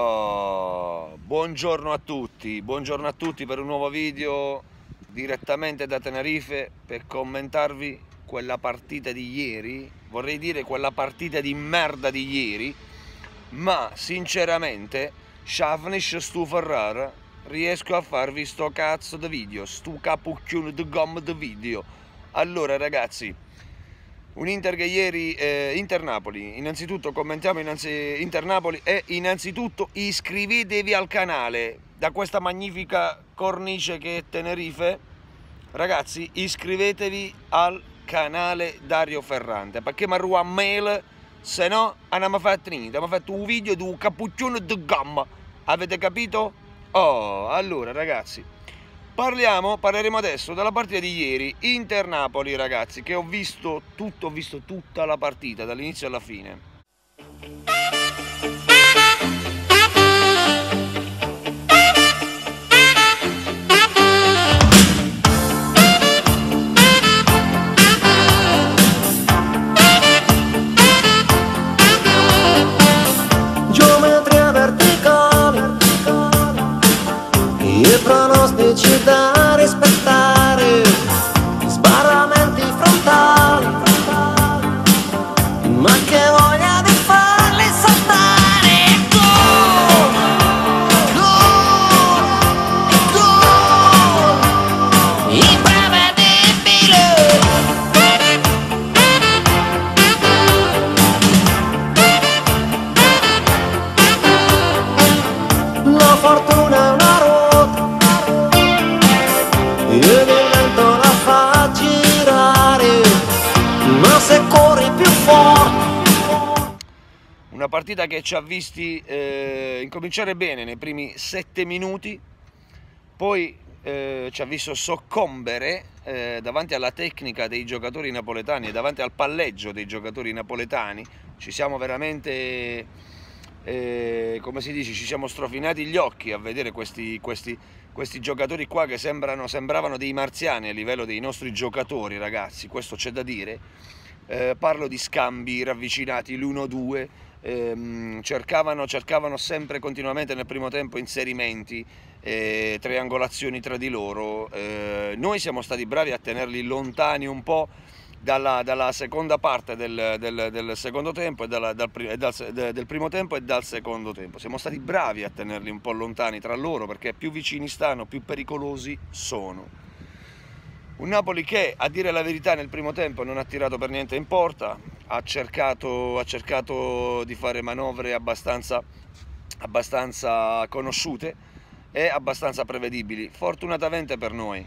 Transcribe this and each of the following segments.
Oh, buongiorno a tutti, buongiorno a tutti per un nuovo video direttamente da Tenerife per commentarvi quella partita di ieri, vorrei dire quella partita di merda di ieri, ma sinceramente Schaffnisch stu Ferrara riesco a farvi sto cazzo di video, sto capucchione di gomma di video. Allora ragazzi, un Inter che ieri, eh, Inter Napoli, innanzitutto commentiamo innanzi, Inter Napoli e innanzitutto iscrivetevi al canale da questa magnifica cornice che è Tenerife. Ragazzi iscrivetevi al canale Dario Ferrante perché mi arriva mail se no andiamo a fare trinita, abbiamo fatto un video di un cappuccino di gamma. Avete capito? Oh, allora ragazzi Parliamo, parleremo adesso della partita di ieri, Inter-Napoli ragazzi, che ho visto tutto, ho visto tutta la partita, dall'inizio alla fine. e pronostici da rispettare una partita che ci ha visti eh, incominciare bene nei primi sette minuti, poi eh, ci ha visto soccombere eh, davanti alla tecnica dei giocatori napoletani e davanti al palleggio dei giocatori napoletani. Ci siamo veramente, eh, come si dice, ci siamo strofinati gli occhi a vedere questi, questi, questi giocatori qua che sembrano, sembravano dei marziani a livello dei nostri giocatori, ragazzi, questo c'è da dire. Eh, parlo di scambi ravvicinati l'1-2 ehm, cercavano, cercavano, sempre continuamente nel primo tempo inserimenti, eh, triangolazioni tra di loro. Eh, noi siamo stati bravi a tenerli lontani un po'. Dalla, dalla seconda parte del, del, del secondo tempo e, dalla, dal, e dal, del primo tempo e dal secondo tempo. Siamo stati bravi a tenerli un po' lontani tra loro perché più vicini stanno, più pericolosi sono. Un Napoli che, a dire la verità, nel primo tempo non ha tirato per niente in porta, ha cercato, ha cercato di fare manovre abbastanza, abbastanza conosciute e abbastanza prevedibili, fortunatamente per noi.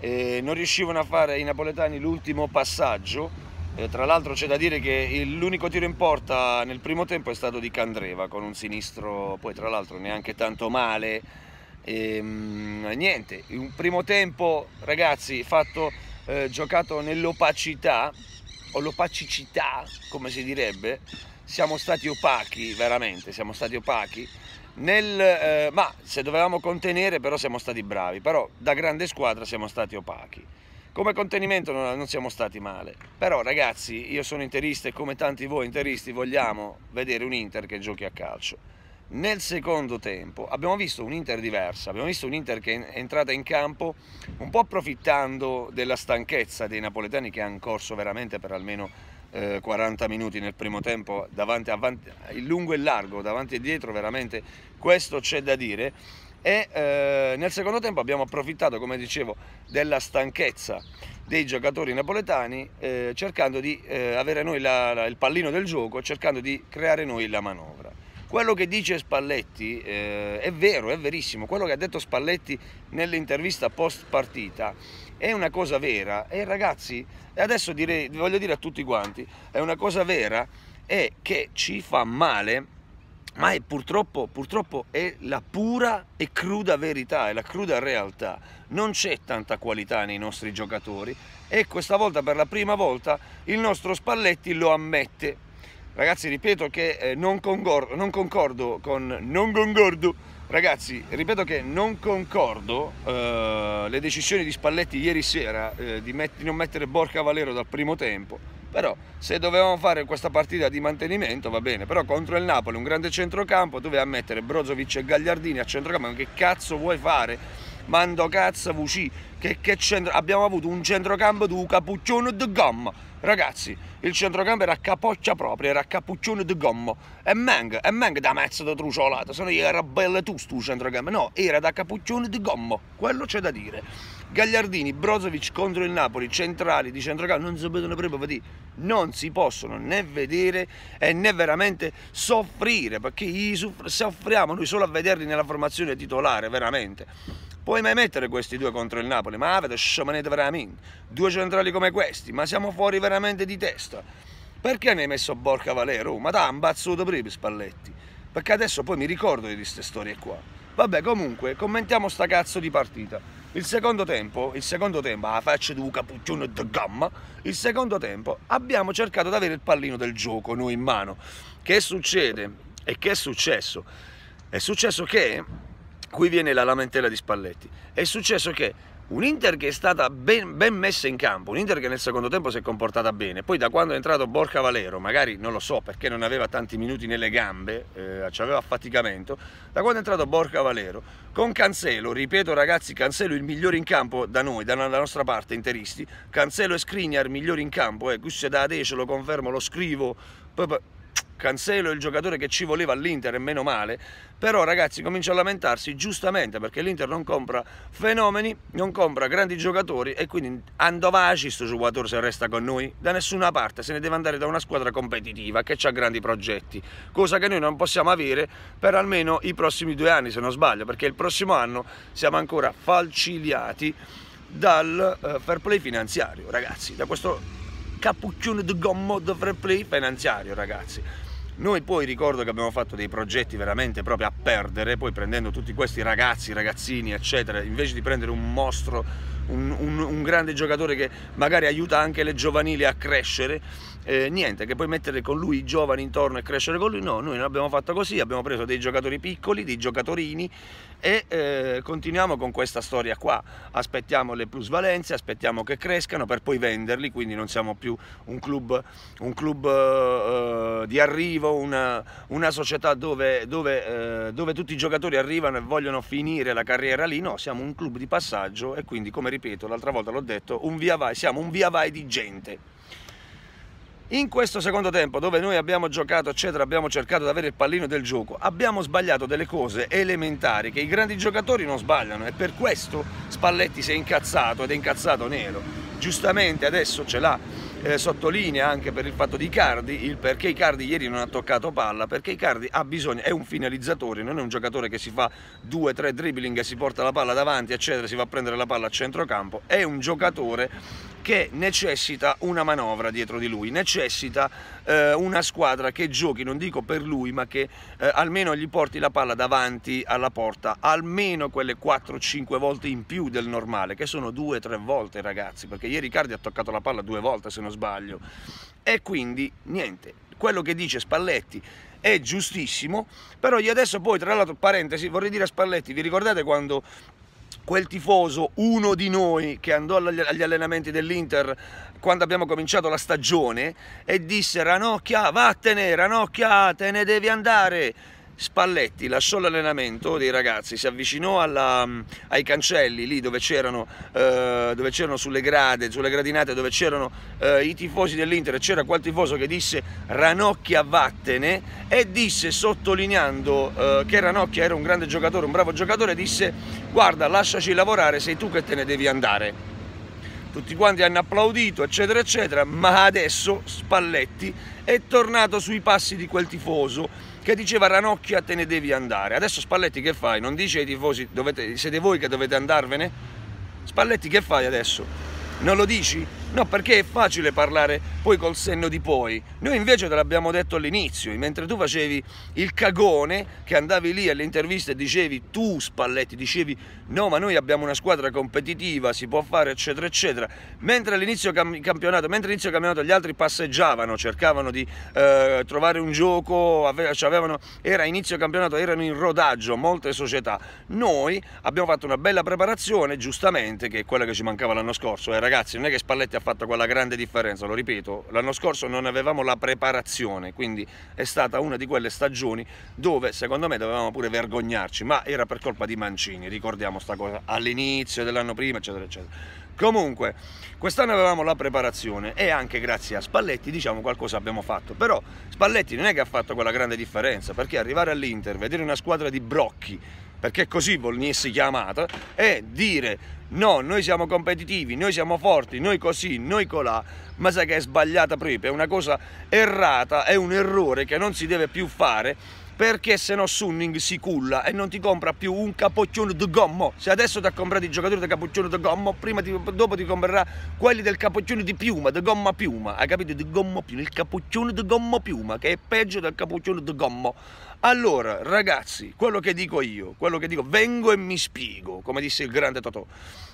Eh, non riuscivano a fare i napoletani l'ultimo passaggio, eh, tra l'altro c'è da dire che l'unico tiro in porta nel primo tempo è stato di Candreva con un sinistro, poi tra l'altro neanche tanto male. E, ehm, mh, niente, un primo tempo ragazzi fatto, eh, giocato nell'opacità o l'opacicità, come si direbbe, siamo stati opachi, veramente, siamo stati opachi. Nel, eh, ma se dovevamo contenere però siamo stati bravi, però da grande squadra siamo stati opachi. Come contenimento non, non siamo stati male, però ragazzi io sono interista e come tanti voi interisti vogliamo vedere un Inter che giochi a calcio nel secondo tempo abbiamo visto un'Inter diversa, abbiamo visto un'Inter che è entrata in campo un po' approfittando della stanchezza dei napoletani che hanno corso veramente per almeno 40 eh, minuti nel primo tempo, davanti, avanti, lungo e largo, davanti e dietro, veramente questo c'è da dire. E eh, nel secondo tempo abbiamo approfittato, come dicevo, della stanchezza dei giocatori napoletani, eh, cercando di eh, avere noi la, la, il pallino del gioco, cercando di creare noi la manovra. Quello che dice Spalletti eh, è vero, è verissimo, quello che ha detto Spalletti nell'intervista post partita è una cosa vera e ragazzi, adesso direi, voglio dire a tutti quanti, è una cosa vera e che ci fa male ma è purtroppo, purtroppo, è la pura e cruda verità, è la cruda realtà. Non c'è tanta qualità nei nostri giocatori e questa volta per la prima volta il nostro Spalletti lo ammette Ragazzi, ripeto che eh, non, concordo, non concordo con... Non concordo! Ragazzi, ripeto che non concordo eh, le decisioni di Spalletti ieri sera eh, di, met- di, non mettere Borca Valero dal primo tempo, però se dovevamo fare questa partita di mantenimento va bene, però contro il Napoli un grande centrocampo doveva mettere Brozovic e Gagliardini a centrocampo, ma che cazzo vuoi fare? Mando cazzo Vuci, che, che centro... abbiamo avuto un centrocampo di cappuccione di gomma. Ragazzi, il centrocampo era a capoccia propria, era a cappuccione di gomma. E manca, e manca da mezzo di truciolata, se no era bello tutto il centrocampo. No, era da cappuccione di gomma, quello c'è da dire. Gagliardini, Brozovic contro il Napoli, centrali di centrocampo, non si vedono proprio vedere, non si possono né vedere e né veramente soffrire, perché soffriamo noi solo a vederli nella formazione titolare, veramente. Puoi mai mettere questi due contro il Napoli? Ma avete sciamanete veramente? Due centrali come questi? Ma siamo fuori veramente di testa. Perché ne hai messo Borca Valero? Ma da ha imbazzuto prima Spalletti. Perché adesso poi mi ricordo di queste storie qua. Vabbè, comunque, commentiamo sta cazzo di partita. Il secondo tempo, il secondo tempo, a faccia di un cappuccione da gamma, il secondo tempo abbiamo cercato di avere il pallino del gioco noi in mano. Che succede? E che è successo? È successo che qui viene la lamentela di Spalletti. È successo che un Inter che è stata ben, ben, messa in campo, un Inter che nel secondo tempo si è comportata bene, poi da quando è entrato Borca Valero, magari non lo so perché non aveva tanti minuti nelle gambe, eh, aveva affaticamento, da quando è entrato Borca Valero, con Cancelo, ripeto ragazzi, Cancelo il migliore in campo da noi, dalla nostra parte interisti, Cancelo e Skriniar migliori in campo, eh, è da adesso, lo confermo, lo scrivo, poi, Cancelo è il giocatore che ci voleva all'Inter e meno male, però ragazzi comincia a lamentarsi giustamente perché l'Inter non compra fenomeni, non compra grandi giocatori e quindi andovaci sto giocatore se resta con noi? Da nessuna parte, se ne deve andare da una squadra competitiva che ha grandi progetti, cosa che noi non possiamo avere per almeno i prossimi due anni se non sbaglio, perché il prossimo anno siamo ancora falciliati dal uh, fair play finanziario, ragazzi, da questo cappuccione di gommo di fair play finanziario, ragazzi. Noi poi ricordo che abbiamo fatto dei progetti veramente proprio a perdere, poi prendendo tutti questi ragazzi, ragazzini, eccetera, invece di prendere un mostro un, un, un grande giocatore che magari aiuta anche le giovanili a crescere. Eh, niente, che puoi mettere con lui i giovani intorno e crescere con lui, no, noi non abbiamo fatto così, abbiamo preso dei giocatori piccoli, dei giocatorini e eh, continuiamo con questa storia qua, aspettiamo le plusvalenze, aspettiamo che crescano per poi venderli, quindi non siamo più un club, un club eh, di arrivo, una, una società dove, dove, eh, dove tutti i giocatori arrivano e vogliono finire la carriera lì, no, siamo un club di passaggio e quindi come ripeto, l'altra volta l'ho detto, un via vai, siamo un via vai di gente. In questo secondo tempo, dove noi abbiamo giocato, eccetera, abbiamo cercato di avere il pallino del gioco, abbiamo sbagliato delle cose elementari che i grandi giocatori non sbagliano e per questo Spalletti si è incazzato ed è incazzato nero giustamente adesso ce l'ha eh, sottolinea anche per il fatto di Icardi, il perché Icardi ieri non ha toccato palla, perché Icardi ha bisogno, è un finalizzatore, non è un giocatore che si fa 2-3 dribbling, si porta la palla davanti, eccetera, si va a prendere la palla a centrocampo, è un giocatore che necessita una manovra dietro di lui, necessita eh, una squadra che giochi, non dico per lui, ma che eh, almeno gli porti la palla davanti alla porta, almeno quelle 4-5 volte in più del normale, che sono 2-3 volte ragazzi, perché ieri Cardi ha toccato la palla due volte se non sbaglio. E quindi niente, quello che dice Spalletti è giustissimo, però io adesso poi tra l'altro parentesi vorrei dire a Spalletti, vi ricordate quando quel tifoso, uno di noi che andò agli allenamenti dell'Inter quando abbiamo cominciato la stagione e disse Ranocchia vattene, Ranocchia te ne devi andare Spalletti lasciò l'allenamento dei ragazzi, si avvicinò alla, mm, ai cancelli lì dove c'erano, eh, sulle grade, sulle gradinate dove c'erano eh, i tifosi dell'Inter, c'era quel tifoso che disse Ranocchia vattene e disse sottolineando eh, che Ranocchia era un grande giocatore, un bravo giocatore, disse guarda lasciaci lavorare, sei tu che te ne devi andare tutti quanti hanno applaudito, eccetera, eccetera, ma adesso Spalletti è tornato sui passi di quel tifoso che diceva Ranocchia te ne devi andare. Adesso Spalletti che fai? Non dice ai tifosi dovete, siete voi che dovete andarvene? Spalletti che fai adesso? Non lo dici? No, perché è facile parlare poi col senno di poi. Noi invece te l'abbiamo detto all'inizio, mentre tu facevi il cagone, che andavi lì alle interviste e dicevi tu Spalletti, dicevi no ma noi abbiamo una squadra competitiva, si può fare eccetera eccetera, mentre all'inizio cam- campionato, mentre all'inizio campionato gli altri passeggiavano, cercavano di eh, trovare un gioco, ave- cioè avevano, era inizio campionato, erano in rodaggio molte società. Noi abbiamo fatto una bella preparazione, giustamente, che è quella che ci mancava l'anno scorso, eh, ragazzi, non è che Spalletti ha fatto quella grande differenza, lo ripeto, l'anno scorso non avevamo la preparazione, quindi è stata una di quelle stagioni dove secondo me dovevamo pure vergognarci, ma era per colpa di Mancini, ricordiamo sta cosa all'inizio dell'anno prima, eccetera, eccetera. Comunque, quest'anno avevamo la preparazione e anche grazie a Spalletti, diciamo, qualcosa abbiamo fatto. Però Spalletti non è che ha fatto quella grande differenza, perché arrivare all'Inter, vedere una squadra di brocchi, perché così volnessi chiamata, e dire no, noi siamo competitivi, noi siamo forti, noi così, noi colà, ma sai che è sbagliata proprio, è una cosa errata, è un errore che non si deve più fare perché se no Sunning si culla e non ti compra più un capoccione di gommo. Se adesso ti ha comprato i giocatori del capoccione di gommo, ti, dopo ti comprerà quelli del capoccione di piuma, di gomma piuma. Hai capito? Di gomma piuma, il capoccione di gomma piuma, che è peggio del capoccione di gommo. Allora, ragazzi, quello che dico io, quello che dico, vengo e mi spiego, come disse il grande Totò,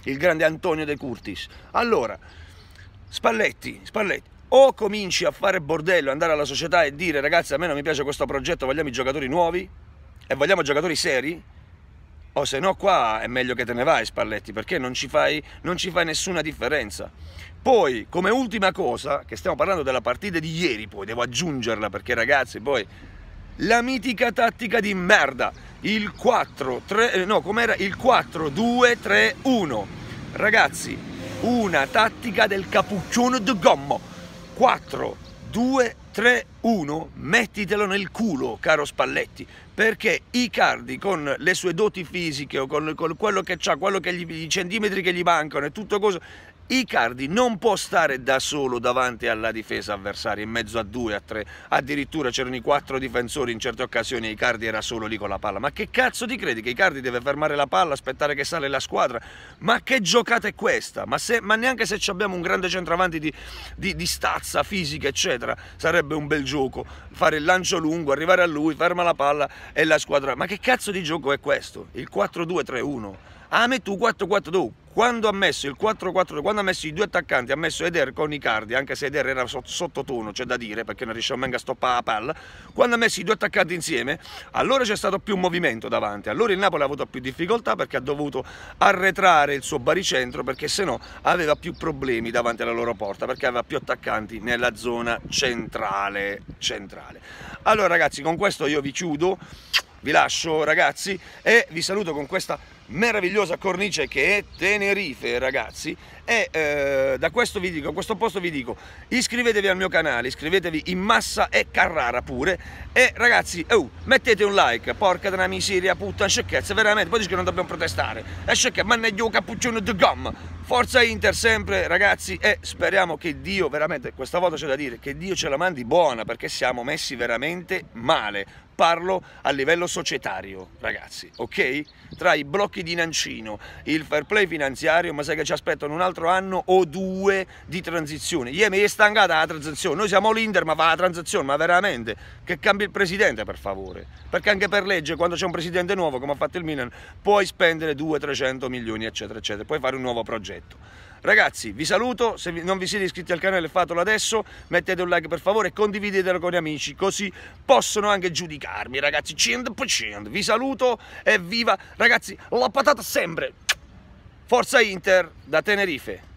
il grande Antonio De Curtis. Allora, Spalletti, Spalletti, o cominci a fare bordello, andare alla società e dire ragazzi a me non mi piace questo progetto, vogliamo i giocatori nuovi e vogliamo giocatori seri, o se no qua è meglio che te ne vai Spalletti perché non ci, fai, non ci fai nessuna differenza. Poi come ultima cosa, che stiamo parlando della partita di ieri, poi devo aggiungerla perché ragazzi poi la mitica tattica di merda, il 4, 3, eh, no com'era? Il 4, 2, 3, 1. Ragazzi, una tattica del cappuccione de gommo. 4, 2, 3, 1, mettitelo nel culo, caro Spalletti, perché Icardi con le sue doti fisiche o con, con quello che ha, quello che gli, i centimetri che gli mancano e tutto cosa, Icardi non può stare da solo davanti alla difesa avversaria, in mezzo a due, a tre, addirittura c'erano i quattro difensori in certe occasioni, e Icardi era solo lì con la palla. Ma che cazzo ti credi che Icardi deve fermare la palla, aspettare che sale la squadra? Ma che giocata è questa? Ma, se, ma neanche se abbiamo un grande centravanti di, di, di stazza fisica, eccetera, sarebbe un bel gioco fare il lancio lungo, arrivare a lui, ferma la palla e la squadra. Ma che cazzo di gioco è questo? Il 4-2-3-1. Ame tu 4-4-2. Quando ha messo il 4-4, quando ha messo i due attaccanti, ha messo Eder con Icardi, anche se Eder era sottotono, c'è da dire, perché non riusciamo manca a stoppare la palla, quando ha messo i due attaccanti insieme, allora c'è stato più movimento davanti, allora il Napoli ha avuto più difficoltà perché ha dovuto arretrare il suo baricentro, perché se no aveva più problemi davanti alla loro porta, perché aveva più attaccanti nella zona centrale. centrale. Allora ragazzi, con questo io vi chiudo vi lascio ragazzi e vi saluto con questa meravigliosa cornice che è Tenerife ragazzi e eh, da questo vi dico, a questo posto vi dico iscrivetevi al mio canale, iscrivetevi in massa e Carrara pure e ragazzi oh, mettete un like, porca della miseria puttana sciocchezza veramente, poi dici che non dobbiamo protestare è sciocchezza, manneglio cappuccino di gomma forza Inter sempre ragazzi e speriamo che Dio veramente, questa volta c'è da dire che Dio ce la mandi buona perché siamo messi veramente male parlo a livello societario ragazzi, ok? tra i blocchi occhi di Nancino il fair play finanziario, ma sai che ci aspettano un altro anno o due di transizione. Ieri mi è stancata la transizione, noi siamo l'Inter ma va la transizione, ma veramente che cambi il presidente per favore, perché anche per legge quando c'è un presidente nuovo come ha fatto il Milan puoi spendere 200-300 milioni eccetera eccetera, puoi fare un nuovo progetto. Ragazzi, vi saluto, se non vi siete iscritti al canale fatelo adesso, mettete un like per favore e condividetelo con gli amici, così possono anche giudicarmi, ragazzi, 100%. Vi saluto e viva, ragazzi, la patata sempre. Forza Inter da Tenerife.